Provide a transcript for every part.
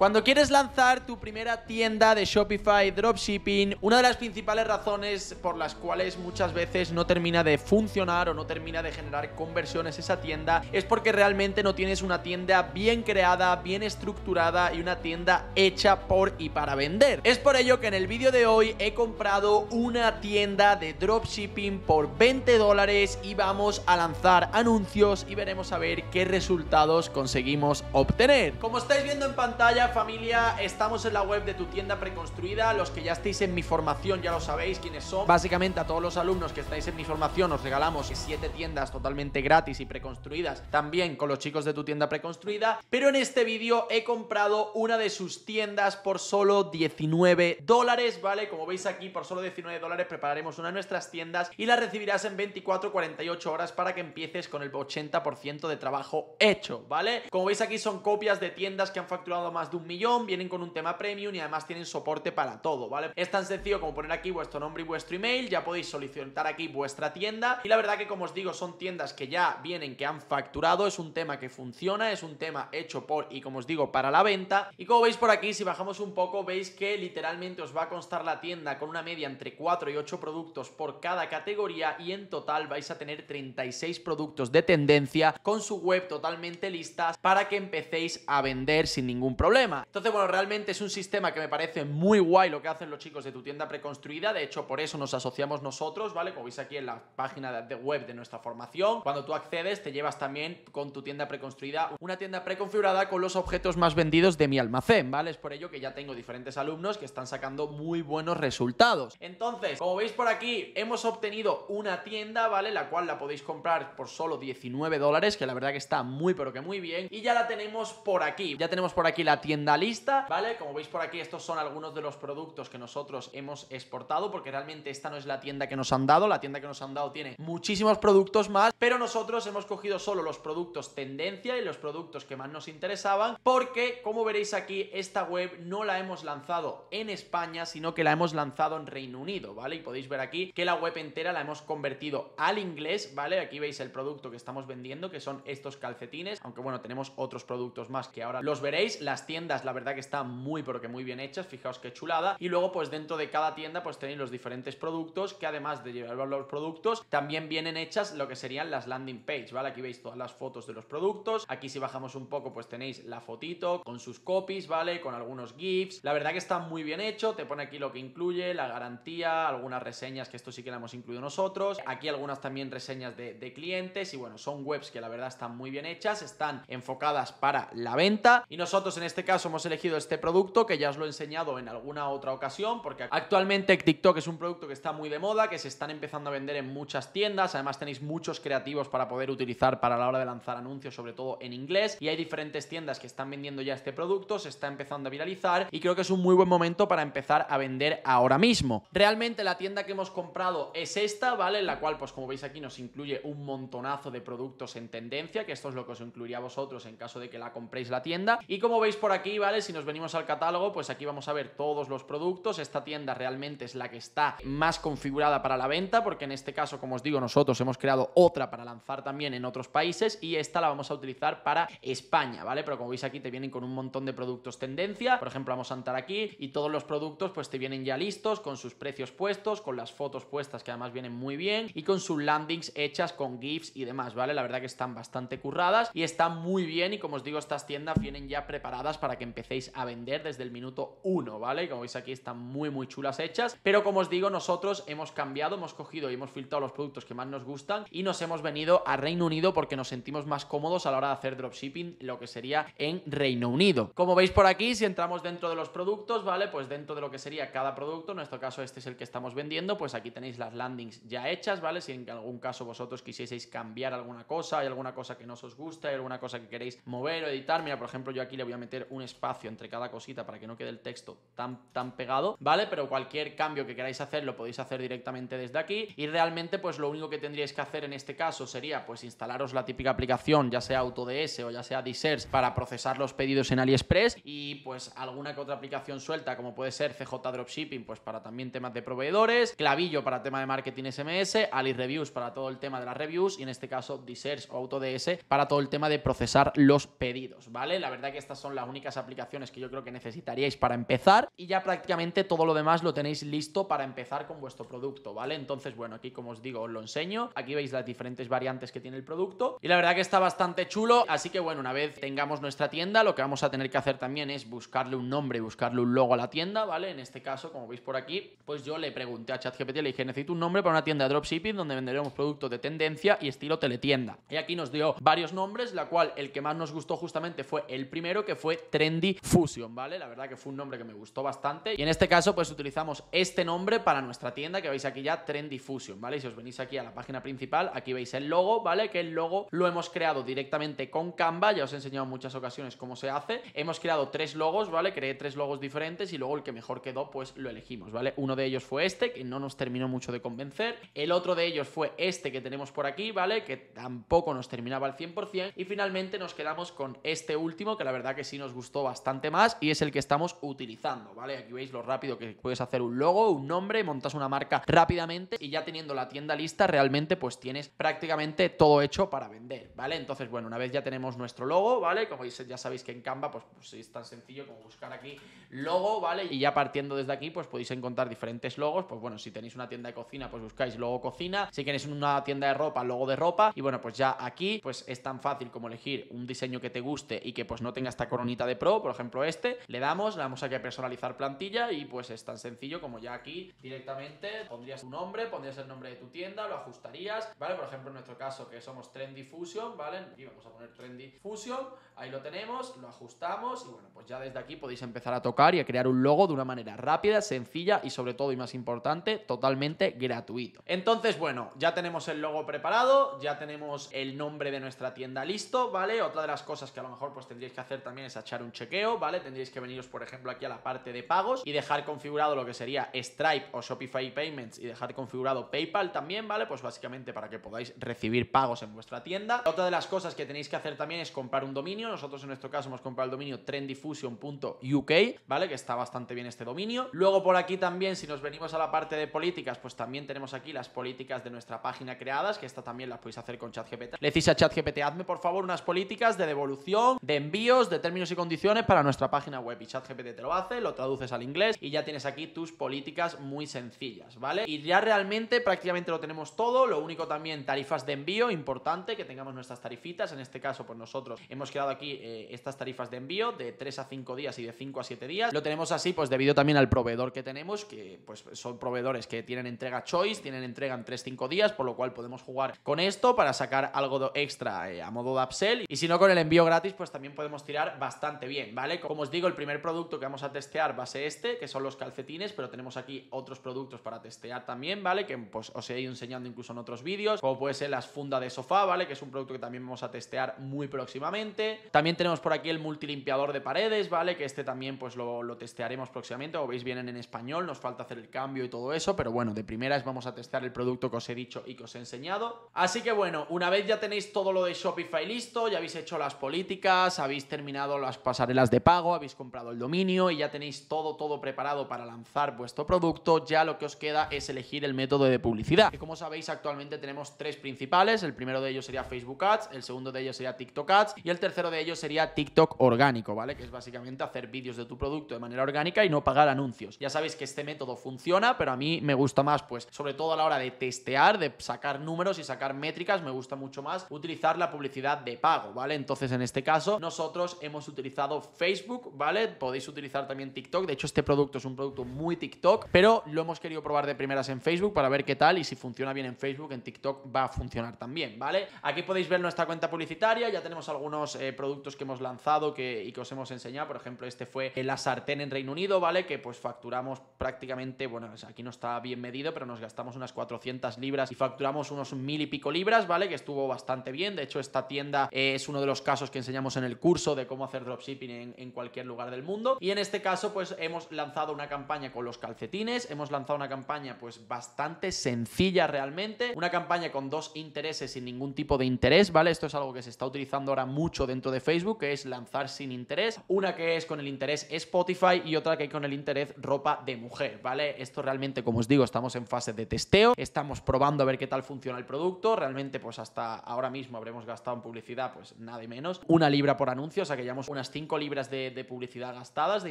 Cuando quieres lanzar tu primera tienda de Shopify Dropshipping, una de las principales razones por las cuales muchas veces no termina de funcionar o no termina de generar conversiones esa tienda es porque realmente no tienes una tienda bien creada, bien estructurada y una tienda hecha por y para vender. Es por ello que en el vídeo de hoy he comprado una tienda de Dropshipping por 20 dólares y vamos a lanzar anuncios y veremos a ver qué resultados conseguimos obtener. Como estáis viendo en pantalla, familia, estamos en la web de tu tienda preconstruida. Los que ya estáis en mi formación ya lo sabéis quiénes son. Básicamente a todos los alumnos que estáis en mi formación os regalamos siete tiendas totalmente gratis y preconstruidas. También con los chicos de tu tienda preconstruida. Pero en este vídeo he comprado una de sus tiendas por solo 19 dólares, ¿vale? Como veis aquí, por solo 19 dólares prepararemos una de nuestras tiendas y la recibirás en 24-48 horas para que empieces con el 80% de trabajo hecho, ¿vale? Como veis aquí son copias de tiendas que han facturado más de millón, vienen con un tema premium y además tienen soporte para todo, ¿vale? Es tan sencillo como poner aquí vuestro nombre y vuestro email, ya podéis solicitar aquí vuestra tienda y la verdad que como os digo son tiendas que ya vienen, que han facturado, es un tema que funciona, es un tema hecho por y como os digo para la venta y como veis por aquí si bajamos un poco veis que literalmente os va a constar la tienda con una media entre 4 y 8 productos por cada categoría y en total vais a tener 36 productos de tendencia con su web totalmente listas para que empecéis a vender sin ningún problema. Entonces, bueno, realmente es un sistema que me parece muy guay lo que hacen los chicos de tu tienda preconstruida. De hecho, por eso nos asociamos nosotros, ¿vale? Como veis aquí en la página de web de nuestra formación. Cuando tú accedes, te llevas también con tu tienda preconstruida una tienda preconfigurada con los objetos más vendidos de mi almacén, ¿vale? Es por ello que ya tengo diferentes alumnos que están sacando muy buenos resultados. Entonces, como veis por aquí, hemos obtenido una tienda, ¿vale? La cual la podéis comprar por solo 19 dólares, que la verdad que está muy pero que muy bien. Y ya la tenemos por aquí. Ya tenemos por aquí la tienda lista, ¿vale? Como veis por aquí, estos son algunos de los productos que nosotros hemos exportado, porque realmente esta no es la tienda que nos han dado, la tienda que nos han dado tiene muchísimos productos más, pero nosotros hemos cogido solo los productos tendencia y los productos que más nos interesaban, porque como veréis aquí, esta web no la hemos lanzado en España, sino que la hemos lanzado en Reino Unido, ¿vale? Y podéis ver aquí que la web entera la hemos convertido al inglés, ¿vale? Aquí veis el producto que estamos vendiendo, que son estos calcetines, aunque bueno, tenemos otros productos más que ahora los veréis, las tiendas la verdad que están muy, porque muy bien hechas, fijaos qué chulada. Y luego, pues dentro de cada tienda, pues tenéis los diferentes productos, que además de llevar los productos, también vienen hechas lo que serían las landing page, ¿vale? Aquí veis todas las fotos de los productos, aquí si bajamos un poco, pues tenéis la fotito con sus copies, ¿vale? Con algunos GIFs, la verdad que está muy bien hecho, te pone aquí lo que incluye, la garantía, algunas reseñas, que esto sí que la hemos incluido nosotros, aquí algunas también reseñas de, de clientes y bueno, son webs que la verdad están muy bien hechas, están enfocadas para la venta y nosotros en este caso hemos elegido este producto que ya os lo he enseñado en alguna otra ocasión, porque actualmente TikTok es un producto que está muy de moda, que se están empezando a vender en muchas tiendas, además tenéis muchos creativos para poder utilizar para la hora de lanzar anuncios, sobre todo en inglés, y hay diferentes tiendas que están vendiendo ya este producto, se está empezando a viralizar y creo que es un muy buen momento para empezar a vender ahora mismo. Realmente la tienda que hemos comprado es esta, ¿vale? En la cual, pues como veis aquí, nos incluye un montonazo de productos en tendencia, que esto es lo que os incluiría a vosotros en caso de que la compréis la tienda. Y como veis por aquí, aquí, ¿vale? Si nos venimos al catálogo, pues aquí vamos a ver todos los productos. Esta tienda realmente es la que está más configurada para la venta, porque en este caso, como os digo, nosotros hemos creado otra para lanzar también en otros países y esta la vamos a utilizar para España, ¿vale? Pero como veis aquí te vienen con un montón de productos tendencia. Por ejemplo, vamos a entrar aquí y todos los productos pues te vienen ya listos, con sus precios puestos, con las fotos puestas que además vienen muy bien y con sus landings hechas con GIFs y demás, ¿vale? La verdad que están bastante curradas y están muy bien y como os digo, estas tiendas vienen ya preparadas para para que empecéis a vender desde el minuto 1, ¿vale? Como veis aquí están muy, muy chulas hechas. Pero como os digo, nosotros hemos cambiado, hemos cogido y hemos filtrado los productos que más nos gustan y nos hemos venido a Reino Unido porque nos sentimos más cómodos a la hora de hacer dropshipping, lo que sería en Reino Unido. Como veis por aquí, si entramos dentro de los productos, ¿vale? Pues dentro de lo que sería cada producto, en nuestro caso este es el que estamos vendiendo, pues aquí tenéis las landings ya hechas, ¿vale? Si en algún caso vosotros quisieseis cambiar alguna cosa, hay alguna cosa que no os gusta, hay alguna cosa que queréis mover o editar, mira, por ejemplo, yo aquí le voy a meter un espacio entre cada cosita para que no quede el texto tan, tan pegado, ¿vale? Pero cualquier cambio que queráis hacer lo podéis hacer directamente desde aquí y realmente pues lo único que tendríais que hacer en este caso sería pues instalaros la típica aplicación, ya sea AutoDS o ya sea Deserts para procesar los pedidos en AliExpress y pues alguna que otra aplicación suelta como puede ser CJ Dropshipping pues para también temas de proveedores, Clavillo para tema de marketing SMS, Ali Reviews para todo el tema de las reviews y en este caso Deserts o AutoDS para todo el tema de procesar los pedidos, ¿vale? La verdad que estas son las únicas aplicaciones que yo creo que necesitaríais para empezar y ya prácticamente todo lo demás lo tenéis listo para empezar con vuestro producto, ¿vale? Entonces, bueno, aquí como os digo, os lo enseño. Aquí veis las diferentes variantes que tiene el producto y la verdad que está bastante chulo, así que bueno, una vez tengamos nuestra tienda, lo que vamos a tener que hacer también es buscarle un nombre buscarle un logo a la tienda, ¿vale? En este caso, como veis por aquí, pues yo le pregunté a ChatGPT, le dije, necesito un nombre para una tienda de dropshipping donde venderemos productos de tendencia y estilo teletienda. Y aquí nos dio varios nombres, la cual el que más nos gustó justamente fue el primero, que fue Trendy Fusion, ¿vale? La verdad que fue un nombre que me gustó bastante. Y en este caso, pues utilizamos este nombre para nuestra tienda que veis aquí ya, Trendy Fusion, ¿vale? si os venís aquí a la página principal, aquí veis el logo, ¿vale? Que el logo lo hemos creado directamente con Canva, ya os he enseñado en muchas ocasiones cómo se hace. Hemos creado tres logos, ¿vale? Creé tres logos diferentes y luego el que mejor quedó, pues lo elegimos, ¿vale? Uno de ellos fue este, que no nos terminó mucho de convencer. El otro de ellos fue este que tenemos por aquí, ¿vale? Que tampoco nos terminaba al 100%. Y finalmente nos quedamos con este último, que la verdad que sí nos gustó bastante más y es el que estamos utilizando, ¿vale? Aquí veis lo rápido que puedes hacer un logo, un nombre, montas una marca rápidamente y ya teniendo la tienda lista realmente pues tienes prácticamente todo hecho para vender, ¿vale? Entonces, bueno, una vez ya tenemos nuestro logo, ¿vale? Como ya sabéis que en Canva pues, pues es tan sencillo como buscar aquí logo, ¿vale? Y ya partiendo desde aquí pues podéis encontrar diferentes logos, pues bueno, si tenéis una tienda de cocina pues buscáis logo cocina, si queréis una tienda de ropa, logo de ropa y bueno, pues ya aquí pues es tan fácil como elegir un diseño que te guste y que pues no tenga esta coronita de Pro, por ejemplo este, le damos, le damos aquí a personalizar plantilla y pues es tan sencillo como ya aquí directamente pondrías tu nombre, pondrías el nombre de tu tienda, lo ajustarías, ¿vale? Por ejemplo en nuestro caso que somos Trendy Fusion, ¿vale? Aquí vamos a poner Trendy Fusion, ahí lo tenemos, lo ajustamos y bueno, pues ya desde aquí podéis empezar a tocar y a crear un logo de una manera rápida, sencilla y sobre todo y más importante, totalmente gratuito. Entonces, bueno, ya tenemos el logo preparado, ya tenemos el nombre de nuestra tienda listo, ¿vale? Otra de las cosas que a lo mejor pues tendríais que hacer también es echar un chequeo, ¿vale? Tendréis que veniros, por ejemplo, aquí a la parte de pagos y dejar configurado lo que sería Stripe o Shopify Payments y dejar configurado PayPal también, ¿vale? Pues básicamente para que podáis recibir pagos en vuestra tienda. Otra de las cosas que tenéis que hacer también es comprar un dominio. Nosotros en nuestro caso hemos comprado el dominio trenddiffusion.uk, ¿vale? Que está bastante bien este dominio. Luego por aquí también, si nos venimos a la parte de políticas, pues también tenemos aquí las políticas de nuestra página creadas, que esta también las podéis hacer con ChatGPT. Le decís a ChatGPT, hazme por favor unas políticas de devolución, de envíos, de términos y condiciones condiciones para nuestra página web y ChatGPT te lo hace, lo traduces al inglés y ya tienes aquí tus políticas muy sencillas, ¿vale? Y ya realmente prácticamente lo tenemos todo, lo único también tarifas de envío, importante que tengamos nuestras tarifitas, en este caso pues nosotros hemos quedado aquí eh, estas tarifas de envío de 3 a 5 días y de 5 a 7 días, lo tenemos así pues debido también al proveedor que tenemos, que pues son proveedores que tienen entrega choice, tienen entrega en 3-5 días, por lo cual podemos jugar con esto para sacar algo extra eh, a modo de upsell y si no con el envío gratis pues también podemos tirar bastante bien, ¿vale? Como os digo, el primer producto que vamos a testear va a ser este, que son los calcetines, pero tenemos aquí otros productos para testear también, ¿vale? Que pues os he ido enseñando incluso en otros vídeos, como puede ser las fundas de sofá, ¿vale? Que es un producto que también vamos a testear muy próximamente. También tenemos por aquí el multilimpiador de paredes, ¿vale? Que este también pues lo, lo testearemos próximamente, como veis vienen en español, nos falta hacer el cambio y todo eso, pero bueno, de primera primeras vamos a testear el producto que os he dicho y que os he enseñado. Así que bueno, una vez ya tenéis todo lo de Shopify listo, ya habéis hecho las políticas, habéis terminado las pasarelas de pago, habéis comprado el dominio y ya tenéis todo, todo preparado para lanzar vuestro producto, ya lo que os queda es elegir el método de publicidad. Y como sabéis, actualmente tenemos tres principales. El primero de ellos sería Facebook Ads, el segundo de ellos sería TikTok Ads y el tercero de ellos sería TikTok orgánico, ¿vale? Que es básicamente hacer vídeos de tu producto de manera orgánica y no pagar anuncios. Ya sabéis que este método funciona, pero a mí me gusta más, pues, sobre todo a la hora de testear, de sacar números y sacar métricas, me gusta mucho más utilizar la publicidad de pago, ¿vale? Entonces, en este caso, nosotros hemos utilizado Facebook, ¿vale? Podéis utilizar también TikTok. De hecho, este producto es un producto muy TikTok, pero lo hemos querido probar de primeras en Facebook para ver qué tal y si funciona bien en Facebook, en TikTok va a funcionar también, ¿vale? Aquí podéis ver nuestra cuenta publicitaria, ya tenemos algunos eh, productos que hemos lanzado que, y que os hemos enseñado. Por ejemplo, este fue la sartén en Reino Unido, ¿vale? Que pues facturamos prácticamente, bueno, aquí no está bien medido, pero nos gastamos unas 400 libras y facturamos unos mil y pico libras, ¿vale? Que estuvo bastante bien. De hecho, esta tienda eh, es uno de los casos que enseñamos en el curso de cómo hacer dropshipping en, cualquier lugar del mundo. Y en este caso, pues hemos lanzado una campaña con los calcetines, hemos lanzado una campaña pues bastante sencilla realmente, una campaña con dos intereses sin ningún tipo de interés, ¿vale? Esto es algo que se está utilizando ahora mucho dentro de Facebook, que es lanzar sin interés, una que es con el interés Spotify y otra que con el interés ropa de mujer, ¿vale? Esto realmente, como os digo, estamos en fase de testeo, estamos probando a ver qué tal funciona el producto, realmente pues hasta ahora mismo habremos gastado en publicidad pues nada y menos, una libra por anuncio, o sea que llevamos unas libras de, publicidad gastadas, de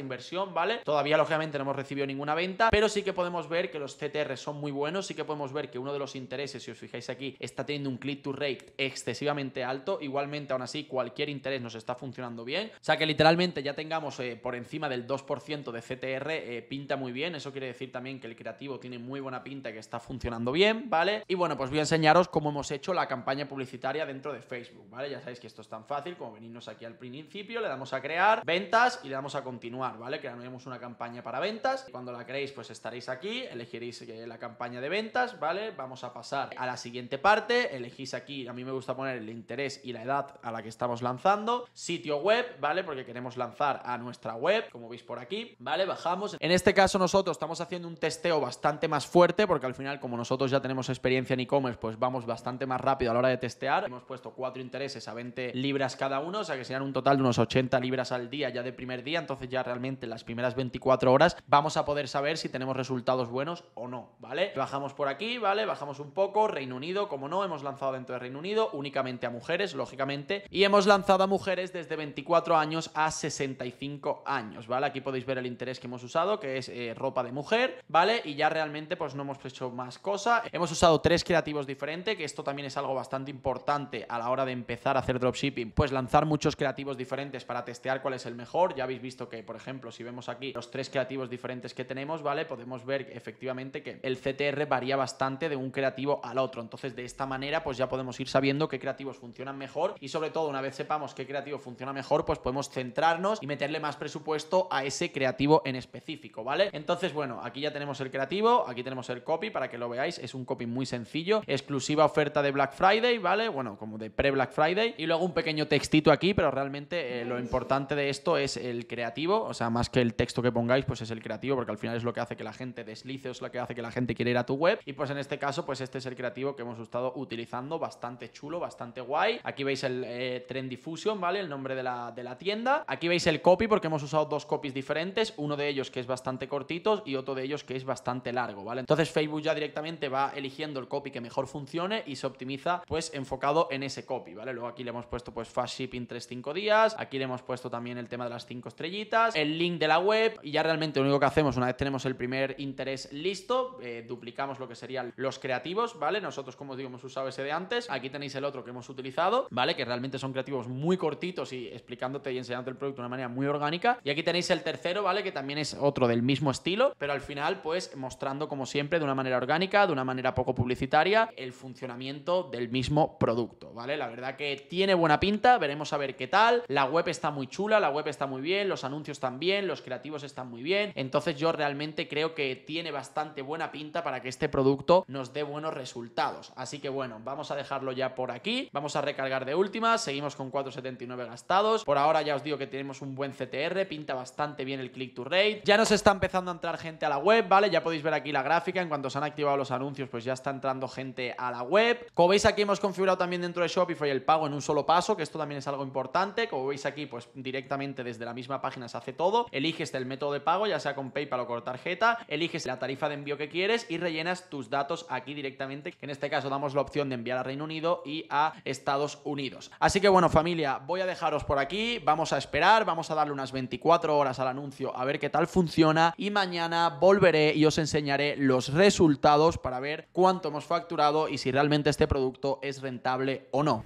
inversión, ¿vale? Todavía, lógicamente, no hemos recibido ninguna venta, pero sí que podemos ver que los CTR son muy buenos, sí que podemos ver que uno de los intereses, si os fijáis aquí, está teniendo un click-to-rate excesivamente alto, igualmente, aún así, cualquier interés nos está funcionando bien, o sea que literalmente ya tengamos eh, por encima del 2% de CTR, eh, pinta muy bien, eso quiere decir también que el creativo tiene muy buena pinta y que está funcionando bien, ¿vale? Y bueno, pues voy a enseñaros cómo hemos hecho la campaña publicitaria dentro de Facebook, ¿vale? Ya sabéis que esto es tan fácil como venirnos aquí al principio, le damos a crear, ventas y le damos a continuar, ¿vale? Crearemos una campaña para ventas. Cuando la creéis, pues estaréis aquí, elegiréis eh, la campaña de ventas, ¿vale? Vamos a pasar a la siguiente parte, elegís aquí, a mí me gusta poner el interés y la edad a la que estamos lanzando, sitio web, ¿vale? Porque queremos lanzar a nuestra web, como veis por aquí, ¿vale? Bajamos. En este caso nosotros estamos haciendo un testeo bastante más fuerte, porque al final como nosotros ya tenemos experiencia en e-commerce, pues vamos bastante más rápido a la hora de testear. Hemos puesto cuatro intereses a 20 libras cada uno, o sea que serán un total de unos 80 libras al día ya de primer día, entonces ya realmente las primeras 24 horas vamos a poder saber si tenemos resultados buenos o no, ¿vale? Bajamos por aquí, ¿vale? Bajamos un poco, Reino Unido, como no, hemos lanzado dentro de Reino Unido únicamente a mujeres, lógicamente, y hemos lanzado a mujeres desde 24 años a 65 años, ¿vale? Aquí podéis ver el interés que hemos usado, que es eh, ropa de mujer, ¿vale? Y ya realmente pues no hemos hecho más cosa. Hemos usado tres creativos diferentes, que esto también es algo bastante importante a la hora de empezar a hacer dropshipping, pues lanzar muchos creativos diferentes para tener testear cuál es el mejor. Ya habéis visto que, por ejemplo, si vemos aquí los tres creativos diferentes que tenemos, ¿vale? Podemos ver efectivamente que el CTR varía bastante de un creativo al otro. Entonces, de esta manera, pues ya podemos ir sabiendo qué creativos funcionan mejor y sobre todo, una vez sepamos qué creativo funciona mejor, pues podemos centrarnos y meterle más presupuesto a ese creativo en específico, ¿vale? Entonces, bueno, aquí ya tenemos el creativo, aquí tenemos el copy para que lo veáis, es un copy muy sencillo, exclusiva oferta de Black Friday, ¿vale? Bueno, como de pre-Black Friday y luego un pequeño textito aquí, pero realmente eh, lo importante importante de esto es el creativo, o sea, más que el texto que pongáis, pues es el creativo, porque al final es lo que hace que la gente deslice, es lo que hace que la gente quiera ir a tu web. Y pues en este caso, pues este es el creativo que hemos estado utilizando, bastante chulo, bastante guay. Aquí veis el eh, Trend Diffusion, ¿vale? El nombre de la, de la tienda. Aquí veis el copy, porque hemos usado dos copies diferentes, uno de ellos que es bastante cortito y otro de ellos que es bastante largo, ¿vale? Entonces Facebook ya directamente va eligiendo el copy que mejor funcione y se optimiza pues enfocado en ese copy, ¿vale? Luego aquí le hemos puesto pues fast shipping 3-5 días, aquí le hemos puesto puesto también el tema de las cinco estrellitas, el link de la web y ya realmente lo único que hacemos una vez tenemos el primer interés listo, eh, duplicamos lo que serían los creativos, ¿vale? Nosotros, como os digo, hemos usado ese de antes, aquí tenéis el otro que hemos utilizado, ¿vale? Que realmente son creativos muy cortitos y explicándote y enseñándote el producto de una manera muy orgánica. Y aquí tenéis el tercero, ¿vale? Que también es otro del mismo estilo, pero al final, pues mostrando como siempre de una manera orgánica, de una manera poco publicitaria, el funcionamiento del mismo producto, ¿vale? La verdad que tiene buena pinta, veremos a ver qué tal. La web está muy muy chula, la web está muy bien, los anuncios también los creativos están muy bien. Entonces yo realmente creo que tiene bastante buena pinta para que este producto nos dé buenos resultados. Así que bueno, vamos a dejarlo ya por aquí. Vamos a recargar de última. Seguimos con 4.79 gastados. Por ahora ya os digo que tenemos un buen CTR. Pinta bastante bien el click to rate. Ya nos está empezando a entrar gente a la web, ¿vale? Ya podéis ver aquí la gráfica. En cuanto se han activado los anuncios, pues ya está entrando gente a la web. Como veis aquí hemos configurado también dentro de Shopify el pago en un solo paso, que esto también es algo importante. Como veis aquí, pues directamente desde la misma página se hace todo, eliges el método de pago, ya sea con PayPal o con tarjeta, eliges la tarifa de envío que quieres y rellenas tus datos aquí directamente, en este caso damos la opción de enviar a Reino Unido y a Estados Unidos. Así que bueno familia, voy a dejaros por aquí, vamos a esperar, vamos a darle unas 24 horas al anuncio a ver qué tal funciona y mañana volveré y os enseñaré los resultados para ver cuánto hemos facturado y si realmente este producto es rentable o no.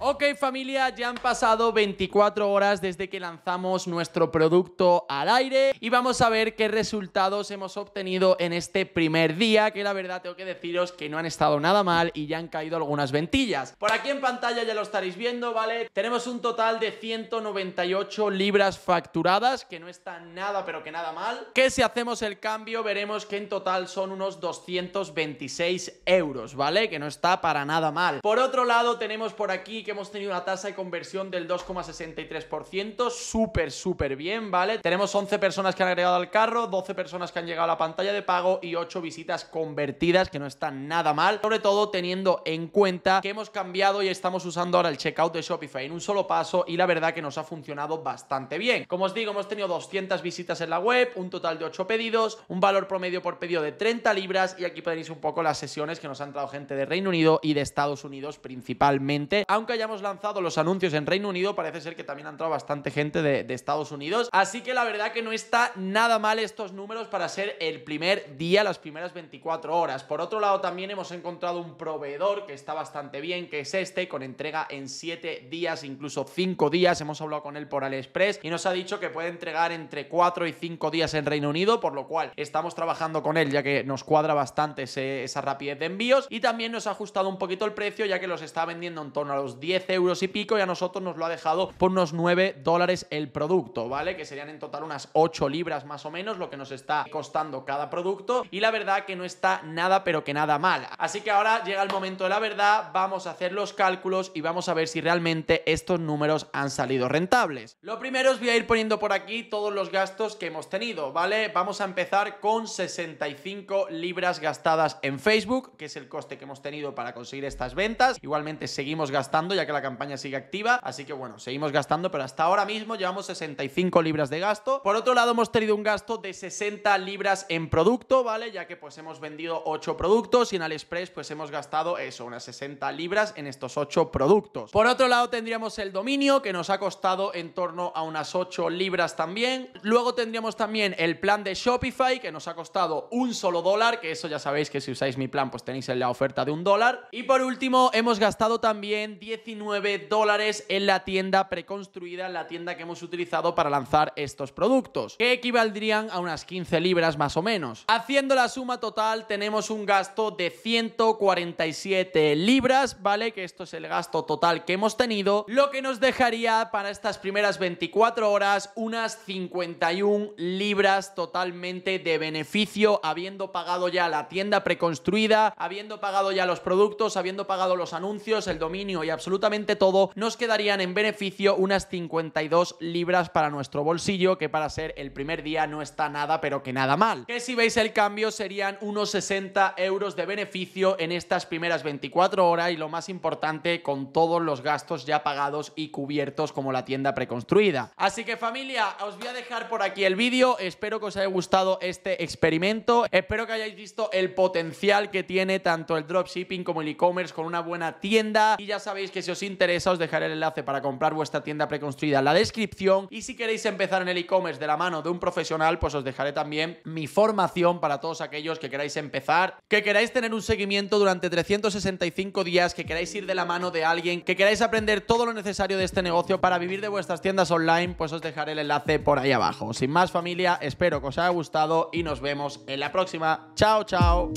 Ok familia, ya han pasado 24 horas desde que lanzamos nuestro producto al aire y vamos a ver qué resultados hemos obtenido en este primer día, que la verdad tengo que deciros que no han estado nada mal y ya han caído algunas ventillas. Por aquí en pantalla ya lo estaréis viendo, ¿vale? Tenemos un total de 198 libras facturadas, que no está nada pero que nada mal, que si hacemos el cambio veremos que en total son unos 226 euros, ¿vale? Que no está para nada mal. Por otro lado tenemos por aquí hemos tenido una tasa de conversión del 2,63%, súper, súper bien, ¿vale? Tenemos 11 personas que han agregado al carro, 12 personas que han llegado a la pantalla de pago y 8 visitas convertidas, que no están nada mal, sobre todo teniendo en cuenta que hemos cambiado y estamos usando ahora el checkout de Shopify en un solo paso y la verdad que nos ha funcionado bastante bien. Como os digo, hemos tenido 200 visitas en la web, un total de 8 pedidos, un valor promedio por pedido de 30 libras y aquí podéis un poco las sesiones que nos han traído gente de Reino Unido y de Estados Unidos principalmente, aunque Hemos lanzado los anuncios en Reino Unido, parece ser que también ha entrado bastante gente de, Estados Unidos. Así que la verdad que no está nada mal estos números para ser el primer día, las primeras 24 horas. Por otro lado, también hemos encontrado un proveedor que está bastante bien, que es este, con entrega en 7 días, incluso 5 días. Hemos hablado con él por AliExpress y nos ha dicho que puede entregar entre 4 y 5 días en Reino Unido, por lo cual estamos trabajando con él ya que nos cuadra bastante esa rapidez de envíos. Y también nos ha ajustado un poquito el precio ya que los está vendiendo en torno a los 10 10 euros y pico y a nosotros nos lo ha dejado por unos 9 dólares el producto, ¿vale? Que serían en total unas 8 libras más o menos lo que nos está costando cada producto y la verdad que no está nada pero que nada mal. Así que ahora llega el momento de la verdad, vamos a hacer los cálculos y vamos a ver si realmente estos números han salido rentables. Lo primero os voy a ir poniendo por aquí todos los gastos que hemos tenido, ¿vale? Vamos a empezar con 65 libras gastadas en Facebook, que es el coste que hemos tenido para conseguir estas ventas. Igualmente seguimos gastando, ya que la campaña sigue activa. Así que bueno, seguimos gastando, pero hasta ahora mismo llevamos 65 libras de gasto. Por otro lado, hemos tenido un gasto de 60 libras en producto, ¿vale? Ya que pues hemos vendido 8 productos y en AliExpress pues hemos gastado eso, unas 60 libras en estos 8 productos. Por otro lado, tendríamos el dominio que nos ha costado en torno a unas 8 libras también. Luego tendríamos también el plan de Shopify que nos ha costado un solo dólar, que eso ya sabéis que si usáis mi plan pues tenéis la oferta de un dólar. Y por último, hemos gastado también 10 19 dólares en la tienda preconstruida, en la tienda que hemos utilizado para lanzar estos productos, que equivaldrían a unas 15 libras más o menos. Haciendo la suma total tenemos un gasto de 147 libras, ¿vale? Que esto es el gasto total que hemos tenido, lo que nos dejaría para estas primeras 24 horas unas 51 libras totalmente de beneficio, habiendo pagado ya la tienda preconstruida, habiendo pagado ya los productos, habiendo pagado los anuncios, el dominio y absolutamente absolutamente todo, nos quedarían en beneficio unas 52 libras para nuestro bolsillo, que para ser el primer día no está nada, pero que nada mal. Que si veis el cambio serían unos 60 euros de beneficio en estas primeras 24 horas y lo más importante, con todos los gastos ya pagados y cubiertos como la tienda preconstruida. Así que familia, os voy a dejar por aquí el vídeo, espero que os haya gustado este experimento, espero que hayáis visto el potencial que tiene tanto el dropshipping como el e-commerce con una buena tienda y ya sabéis que si si os interesa os dejaré el enlace para comprar vuestra tienda preconstruida en la descripción y si queréis empezar en el e-commerce de la mano de un profesional, pues os dejaré también mi formación para todos aquellos que queráis empezar, que queráis tener un seguimiento durante 365 días, que queráis ir de la mano de alguien, que queráis aprender todo lo necesario de este negocio para vivir de vuestras tiendas online, pues os dejaré el enlace por ahí abajo. Sin más familia, espero que os haya gustado y nos vemos en la próxima. Chao, chao.